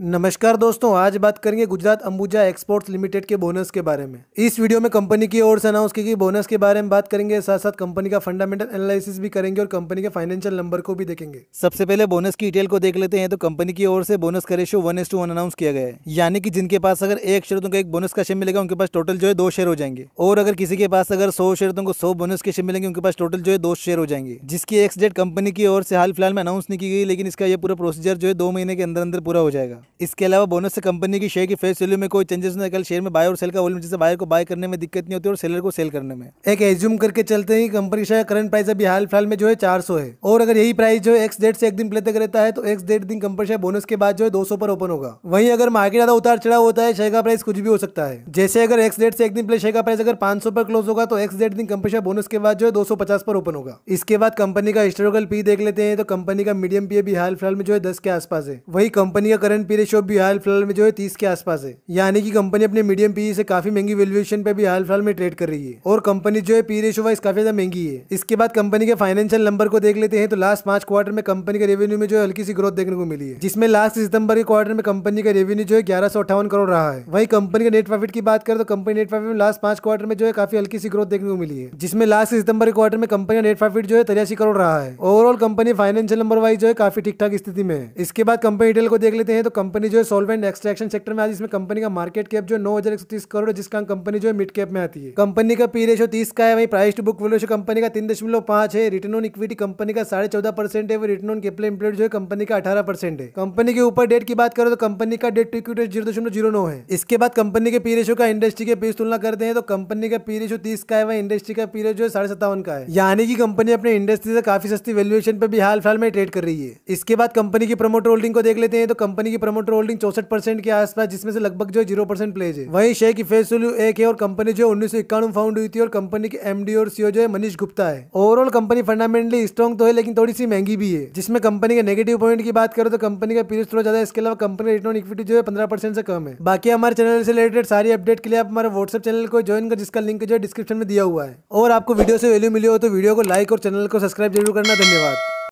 नमस्कार दोस्तों आज बात करेंगे गुजरात अंबुजा एक्सपोर्ट्स लिमिटेड के बोनस के बारे में इस वीडियो में कंपनी की ओर से अनाउंस की गई बोनस के बारे में बात करेंगे साथ साथ कंपनी का फंडामेंटल एनालिसिस भी करेंगे और कंपनी के फाइनेंशियल नंबर को भी देखेंगे सबसे पहले बोनस की डिटेल को देख लेते हैं तो कंपनी की ओर से बोनस का ratio one is to one announce किया गया है यानी कि जिनके पास अगर एक शेयरों का एक बोनस का शेयर मिलेगा उनके पास टोटल जो है दो शेयर हो जाएंगे और अगर किसी के पास अगर सौ शेयरों तो को सौ बोनस के शेयर मिलेंगे उनके पास टोटल जो है दो शेयर हो जाएंगे जिसकी एक्स डेट कंपनी की ओर से हाल फिलहाल में अनाउंस नहीं की गई लेकिन इसका यह पूरा प्रोसीजर जो है दो महीने के अंदर अंदर पूरा हो जाएगा इसके अलावा बोनस से कंपनी की शेयर की फेस वैल्यू में कोई चेंजेस नहीं कल शेयर में बाय और सेल का वॉल्यूम जिससे बायर को बाय करने में दिक्कत नहीं होती और सेलर को सेल करने में एक एज्यूम करके चलते ही कंपनी शेयर करंट प्राइस अभी हाल फिलहाल में जो है चार है और अगर यही प्राइस जो है एक्स डेट से एक दिन प्लेते रहता है तो एक्स डेट दिन कंपनी शेयर बोनस के बाद जो है दो पर ओपन होगा वहीं अगर मार्केट ज्यादा उतार चढ़ा होता है शेयर का प्राइस कुछ भी हो सकता है जैसे अगर एक्स डेट से एक दिन प्ले शेयर का प्राइस अगर पांच पर क्लोज होगा तो एक्स डेट दिन कंपनी शेयर बोनस के बाद जो है दो पर ओपन होगा इसके बाद कंपनी का हिस्टोरिकल पी देख लेते हैं तो कंपनी का मीडियम पी अभी हाल फिलहाल में जो है दस के आसपास है वही कंपनी का करंट पी रेशो भी हाल फिलहाल में जो है तीस के आसपास है यानी कि कंपनी अपने मीडियम पी से काफी महंगी वैल्यूएशन पे भी हाल फिलहाल में ट्रेड कर रही है और कंपनी जो है पी रेशो वाइज काफी ज्यादा महंगी है इसके बाद कंपनी के फाइनेंशियल नंबर को देख लेते हैं तो लास्ट पांच क्वार्टर में कंपनी के रेवेन्यू में जो है हल्की सी ग्रोथ देखने को मिली है जिसमें लास्ट सितंबर के क्वार्टर में कंपनी का रेवेन्यू जो है ग्यारह करोड़ रहा है वही कंपनी के नेट प्रॉफिट की बात करें तो कंपनी नेट प्रॉफिट में लास्ट पांच क्वार्टर में जो है काफी हल्की सी ग्रोथ देखने को मिली है जिसमें लास्ट सितंबर के क्वार्टर में कंपनी का नेट प्रॉफिट जो है तिरासी करोड़ रहा है overall company financial number wise जो है काफी ठीक ठाक स्थिति में है इसके बाद कंपनी डिटेल को देख लेते हैं तो कंपनी कंपनी जो है सोलवेंट एक्सट्रैक्शन सेक्टर में आज इसमें कंपनी का मार्केट कैप जो नौ हजार एक सौ तीस करोड़ जिसका कंपनी जो है मिड कैप में आती है कंपनी का पी रेशो तीस का है वही price to book valuation company का तीन दशमलव पांच है रिटर्न ऑन इक्विटी कंपनी का साढ़े चौदह परसेंट है रिटर्न ऑन कैपिटल एम्प्लॉयड जो है कंपनी का अठारह परसेंट है कंपनी के ऊपर डेट की बात करो तो कंपनी का डेट टू इक्विटी जीरो दशमलव जीरो नौ है इसके बाद कंपनी के पी रेशो का इंडस्ट्री के पीस तुलना करते हैं तो कंपनी का पी रेशो तीस का है वह इंडस्ट्री का पी रेशो साढ़े सत्तावन का है यानी कि कंपनी अपने इंडस्ट्री से काफी सस्ती वैल्यूएशन पर भी हाल फिलहाल में ट्रेड कर रही है इसके बाद कंपनी की प्रमोटर होल्डिंग को देख लेते हैं तो कंपनी की प्रमोटर प्रमोटर होल्डिंग चौसठ परसेंट के आसपास जिसमें से लगभग जो जीरो परसेंट प्लेज है वही शेयर की फेस वैल्यू एक है और कंपनी जो उन्नीस सौ इक्यावन फाउंड हुई थी और कंपनी के एमडी और सीओ जो है मनीष गुप्ता है ओवरऑल कंपनी फंडामेंटली स्ट्रॉन्ग तो है लेकिन थोड़ी सी महंगी भी है जिसमें कंपनी के नेगेटिव पॉइंट की बात करो तो कंपनी का पीरियड थोड़ा ज्यादा इसके अलावा कंपनी रिटर्न इक्विटी जो है पंद्रह परसेंट से कम है बाकी हमारे चैनल से रिलेटेड सारी अपडेट के लिए आप हमारे व्हाट्सएप चैनल को ज्वाइन कर जिसका लिंक जो है डिस्क्रिप्शन में दिया हुआ है और आपको वीडियो से वैल्यू मिली हो तो वीडियो को लाइक और चैनल को सब्सक्राइब जरूर करना धन्यवाद